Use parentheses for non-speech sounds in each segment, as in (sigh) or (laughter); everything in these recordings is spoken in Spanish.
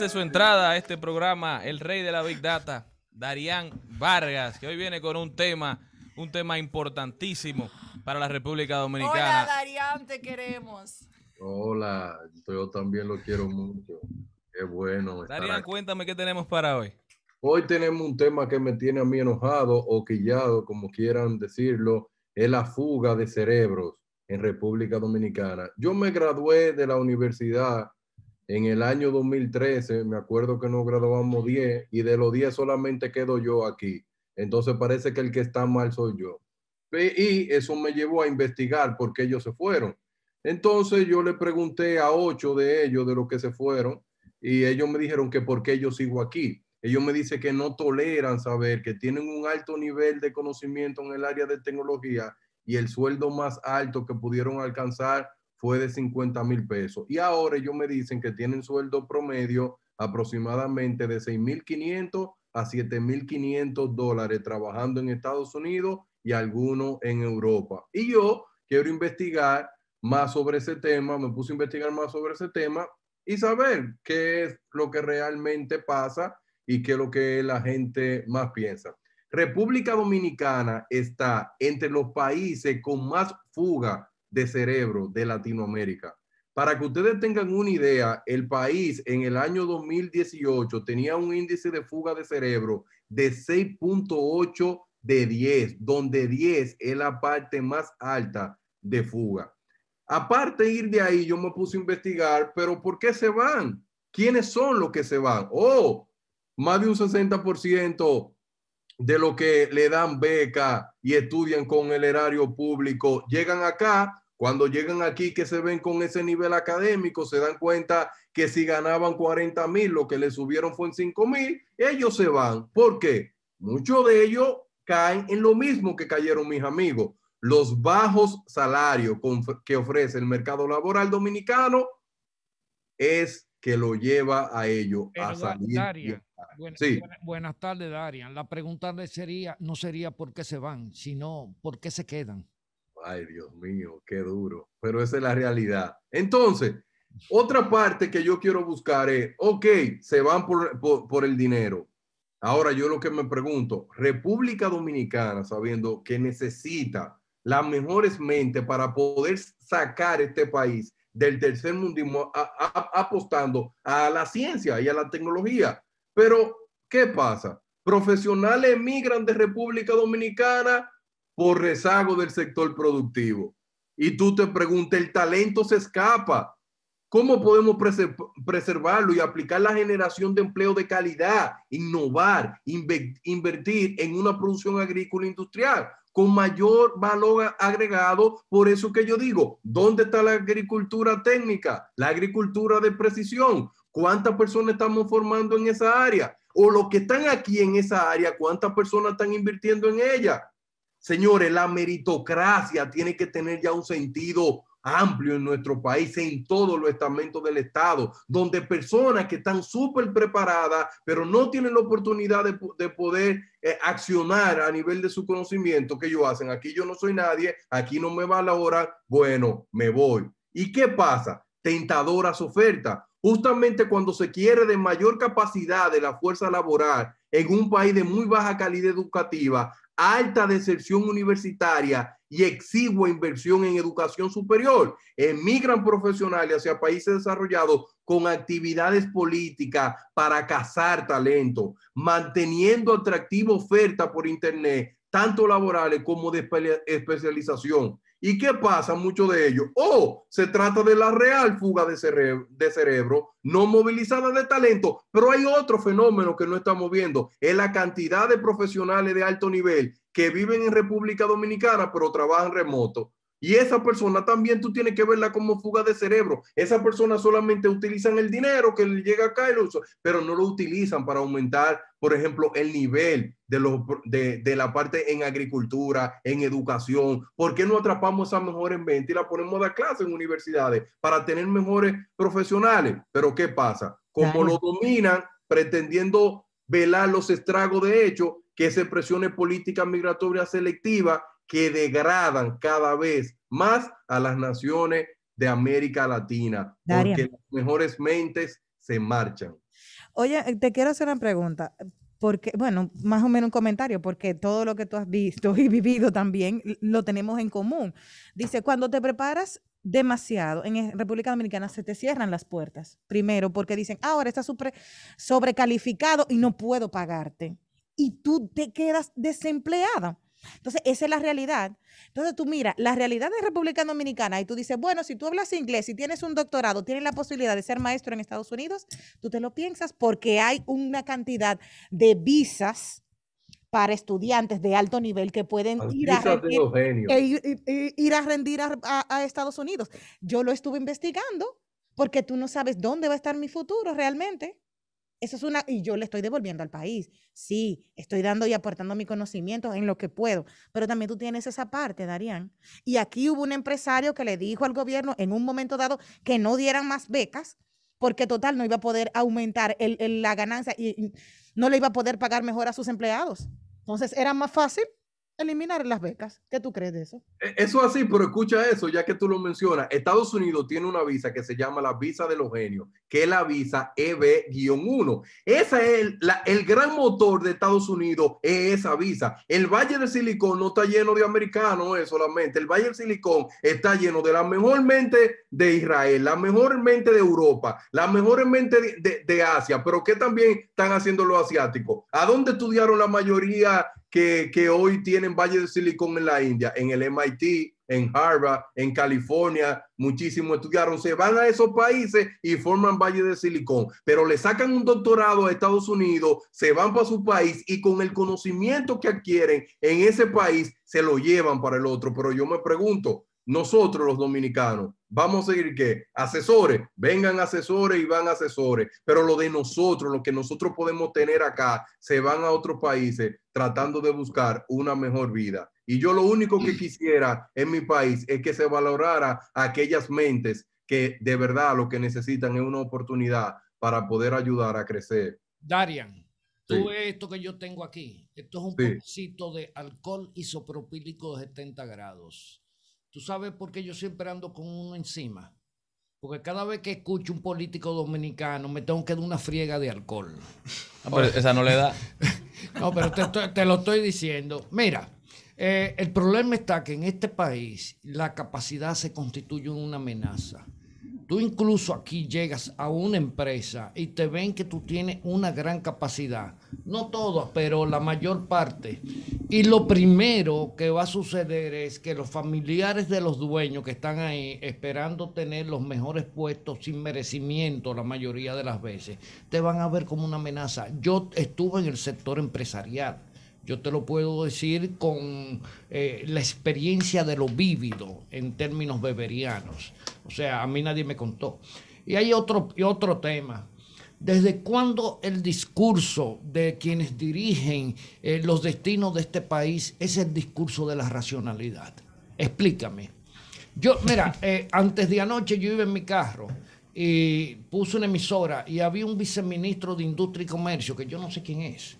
de su entrada a este programa, el rey de la Big Data, Darían Vargas, que hoy viene con un tema, un tema importantísimo para la República Dominicana. Hola Darían, te queremos. Hola, yo también lo quiero mucho. Qué bueno. Darían, cuéntame qué tenemos para hoy. Hoy tenemos un tema que me tiene a mí enojado o quillado, como quieran decirlo, es la fuga de cerebros en República Dominicana. Yo me gradué de la universidad en el año 2013, me acuerdo que nos graduamos 10 y de los 10 solamente quedo yo aquí. Entonces parece que el que está mal soy yo. Y eso me llevó a investigar por qué ellos se fueron. Entonces yo le pregunté a ocho de ellos, de los que se fueron, y ellos me dijeron que por qué yo sigo aquí. Ellos me dicen que no toleran saber que tienen un alto nivel de conocimiento en el área de tecnología y el sueldo más alto que pudieron alcanzar fue de 50 mil pesos. Y ahora ellos me dicen que tienen sueldo promedio aproximadamente de 6.500 a 7.500 dólares trabajando en Estados Unidos y algunos en Europa. Y yo quiero investigar más sobre ese tema, me puse a investigar más sobre ese tema y saber qué es lo que realmente pasa y qué es lo que la gente más piensa. República Dominicana está entre los países con más fuga de cerebro de Latinoamérica. Para que ustedes tengan una idea, el país en el año 2018 tenía un índice de fuga de cerebro de 6.8 de 10, donde 10 es la parte más alta de fuga. Aparte ir de ahí, yo me puse a investigar, pero ¿por qué se van? ¿Quiénes son los que se van? Oh, más de un 60% de lo que le dan beca y estudian con el erario público llegan acá cuando llegan aquí que se ven con ese nivel académico, se dan cuenta que si ganaban 40 mil, lo que les subieron fue en 5 mil, ellos se van. ¿Por qué? Muchos de ellos caen en lo mismo que cayeron mis amigos. Los bajos salarios que ofrece el mercado laboral dominicano es que lo lleva a ellos a salir. buenas tardes, Darian. La pregunta sería, no sería por qué se van, sino por qué se quedan ay Dios mío, qué duro, pero esa es la realidad. Entonces, otra parte que yo quiero buscar es, ok, se van por, el dinero. Ahora yo lo que me pregunto, República Dominicana, sabiendo que necesita las mejores mentes para poder sacar este país del tercer mundismo apostando a la ciencia y a la tecnología. Pero, ¿qué pasa? Profesionales emigran de República Dominicana por rezago del sector productivo. Y tú te preguntas, el talento se escapa. ¿Cómo podemos preservarlo y aplicar la generación de empleo de calidad, innovar, invertir en una producción agrícola industrial con mayor valor agregado? Por eso que yo digo, ¿dónde está la agricultura técnica, la agricultura de precisión? ¿Cuántas personas estamos formando en esa área? O los que están aquí en esa área, ¿cuántas personas están invirtiendo en ella? Señores, la meritocracia tiene que tener ya un sentido amplio en nuestro país, en todos los estamentos del Estado, donde personas que están súper preparadas, pero no tienen la oportunidad de, poder eh, accionar a nivel de su conocimiento, que ellos hacen, aquí yo no soy nadie, aquí no me va la hora, bueno, me voy. ¿Y qué pasa? Tentadoras ofertas. Justamente cuando se quiere de mayor capacidad de la fuerza laboral en un país de muy baja calidad educativa, alta deserción universitaria y exigua inversión en educación superior. Emigran profesionales hacia países desarrollados con actividades políticas para cazar talento, manteniendo atractiva oferta por Internet, tanto laborales como de especialización. ¿Y qué pasa? Mucho de ellos, oh, se trata de la real fuga de, cerebro, de cerebro, no movilizada de talento, pero hay otro fenómeno que no estamos viendo, es la cantidad de profesionales de alto nivel que viven en República Dominicana, pero trabajan remoto. Y esa persona también tú tienes que verla como fuga de cerebro. Esa persona solamente utilizan el dinero que le llega acá, y uso, pero no lo utilizan para aumentar, por ejemplo, el nivel de, de, la parte en agricultura, en educación. ¿Por qué no atrapamos mejor mejores venta y la ponemos a dar clases en universidades para tener mejores profesionales? Pero ¿qué pasa? Como lo dominan, pretendiendo velar los estragos de hecho, que se presione política migratoria selectiva, que degradan cada vez más a las naciones de América Latina, porque las mejores mentes se marchan. Oye, te quiero hacer una pregunta, porque, bueno, más o menos un comentario, porque todo lo que tú has visto y vivido también lo tenemos en común. Dice, cuando te preparas demasiado, en República Dominicana se te cierran las puertas, primero, porque dicen, ah, ahora estás sobrecalificado y no puedo pagarte. Y tú te quedas desempleada entonces, esa es la realidad. Entonces, tú mira, la realidad de República Dominicana y tú dices, bueno, si tú hablas inglés, si tienes un doctorado, tienes la posibilidad de ser maestro en Estados Unidos, tú te lo piensas porque hay una cantidad de visas para estudiantes de alto nivel que pueden e ir a, rendir, ir, a rendir, a Estados Unidos. Yo lo estuve investigando porque tú no sabes dónde va a estar mi futuro realmente. Eso es una, y yo le estoy devolviendo al país. Sí, estoy dando y aportando mi conocimiento en lo que puedo, pero también tú tienes esa parte, Darían. Y aquí hubo un empresario que le dijo al gobierno en un momento dado que no dieran más becas, porque total no iba a poder aumentar la ganancia y no le iba a poder pagar mejor a sus empleados. Entonces era más fácil eliminar las becas. ¿Qué tú crees de eso? E, eso así, pero escucha eso, ya que tú lo mencionas. Estados Unidos tiene una visa que se llama la visa de los genios, que es la visa EB-1. Ese es el, gran motor de Estados Unidos, es esa visa. El Valle del Silicón no está lleno de americanos es eh, solamente. El Valle del Silicón está lleno de la mejor mente de Israel, la mejor mente de Europa, la mejor mente de, Asia, pero que también están haciendo los asiáticos. ¿A dónde estudiaron la mayoría que, hoy tienen Valle de Silicón en la India, en el MIT, en Harvard, en California, muchísimos estudiaron, se van a esos países y forman Valle de Silicón, pero le sacan un doctorado a Estados Unidos, se van para su país y con el conocimiento que adquieren en ese país se lo llevan para el otro. Pero yo me pregunto, nosotros los dominicanos, vamos a ir que asesores, vengan asesores y van asesores, pero lo de nosotros, lo que nosotros podemos tener acá, se van a otros países tratando de buscar una mejor vida. Y yo lo único que mm. quisiera en mi país es que se valorara aquellas mentes que de verdad lo que necesitan es una oportunidad para poder ayudar a crecer. Darian, tú ves esto que yo tengo aquí. Esto es un sí. de alcohol isopropílico de 70 grados. ¿Tú sabes por qué yo siempre ando con uno encima? Porque cada vez que escucho un político dominicano me tengo que dar una friega de alcohol. Ah, esa no le da. (laughs) no, pero te, lo estoy diciendo. Mira, eh, el problema está que en este país la capacidad se constituye una amenaza. Tú incluso aquí llegas a una empresa y te ven que tú tienes una gran capacidad. No todas, pero la mayor parte. Y lo primero que va a suceder es que los familiares de los dueños que están ahí esperando tener los mejores puestos sin merecimiento la mayoría de las veces, te van a ver como una amenaza. Yo estuve en el sector empresarial. Yo te lo puedo decir con eh, la experiencia de lo vívido en términos beberianos. O sea, a mí nadie me contó. Y hay otro, otro tema. ¿Desde cuándo el discurso de quienes dirigen eh, los destinos de este país es el discurso de la racionalidad? Explícame. Yo, mira, (laughs) eh, antes de anoche yo iba en mi carro y puse una emisora y había un viceministro de Industria y Comercio, que yo no sé quién es,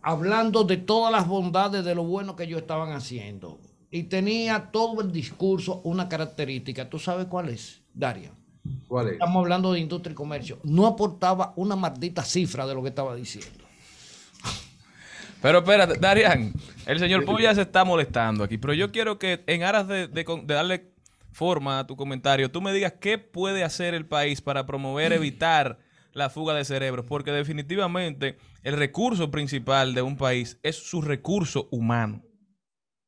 hablando de todas las bondades de lo bueno que ellos estaban haciendo y tenía todo el discurso una característica. ¿Tú sabes cuál es, Darian? ¿Cuál es? Estamos hablando de industria y comercio. No aportaba una maldita cifra de lo que estaba diciendo. Pero espérate, Darian, el señor ya se está molestando aquí, pero yo quiero que en aras de, de, darle forma a tu comentario, tú me digas qué puede hacer el país para promover, evitar la fuga de cerebros, porque definitivamente el recurso principal de un país es su recurso humano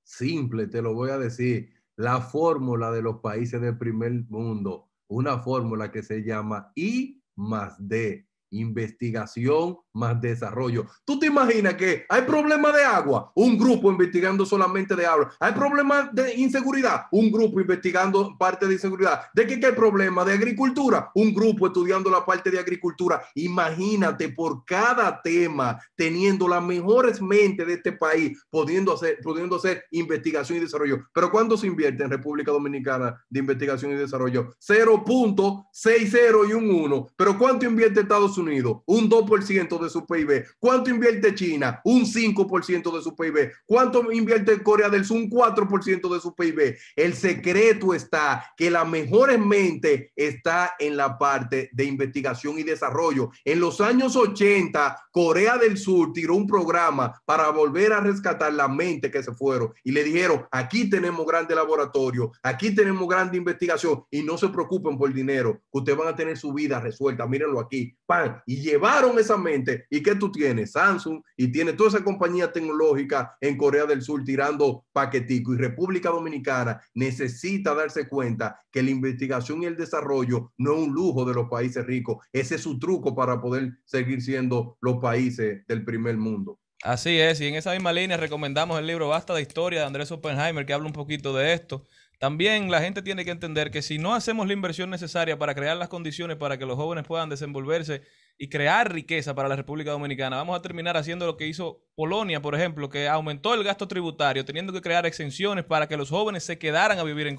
simple, te lo voy a decir, la fórmula de los países del primer mundo, una fórmula que se llama I más D investigación más desarrollo. ¿Tú te imaginas que hay problema de agua? Un grupo investigando solamente de agua. ¿Hay problema de inseguridad? Un grupo investigando parte de inseguridad. ¿De qué, qué hay problema? ¿De agricultura? Un grupo estudiando la parte de agricultura. Imagínate por cada tema, teniendo las mejores mentes de este país, pudiendo hacer, pudiendo investigación y desarrollo. Pero ¿cuánto se invierte en República Dominicana de investigación y desarrollo? 0.60 y un 1. ¿Pero cuánto invierte Estados Unidos? Unidos, un 2% de su PIB. ¿Cuánto invierte China? Un 5% de su PIB. ¿Cuánto invierte Corea del Sur? Un 4% de su PIB. El secreto está que la mejor mente está en la parte de investigación y desarrollo. En los años 80, Corea del Sur tiró un programa para volver a rescatar la mente que se fueron y le dijeron, aquí tenemos grandes laboratorio, aquí tenemos grande investigación y no se preocupen por el dinero, ustedes van a tener su vida resuelta. Mírenlo aquí, pan, y llevaron esa mente. ¿Y qué tú tienes? Samsung y tiene toda esa compañía tecnológica en Corea del Sur tirando paquetico. Y República Dominicana necesita darse cuenta que la investigación y el desarrollo no es un lujo de los países ricos. Ese es su truco para poder seguir siendo los países del primer mundo. Así es, y en esa misma línea recomendamos el libro Basta de Historia de Andrés Oppenheimer, que habla un poquito de esto. También la gente tiene que entender que si no hacemos la inversión necesaria para crear las condiciones para que los jóvenes puedan desenvolverse y crear riqueza para la República Dominicana, vamos a terminar haciendo lo que hizo Polonia, por ejemplo, que aumentó el gasto tributario, teniendo que crear exenciones para que los jóvenes se quedaran a vivir en,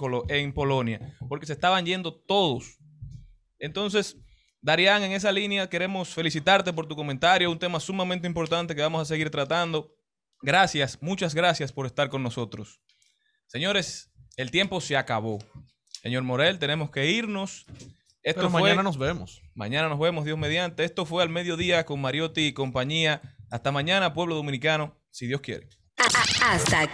Polonia, porque se estaban yendo todos. Entonces, Darían, en esa línea queremos felicitarte por tu comentario, un tema sumamente importante que vamos a seguir tratando. Gracias, muchas gracias por estar con nosotros. Señores, el tiempo se acabó. Señor Morel, tenemos que irnos. Esto Pero mañana nos vemos. Mañana nos vemos, Dios mediante. Esto fue al mediodía con Mariotti y compañía. Hasta mañana, pueblo dominicano, si Dios quiere. Ah, ah, hasta aquí.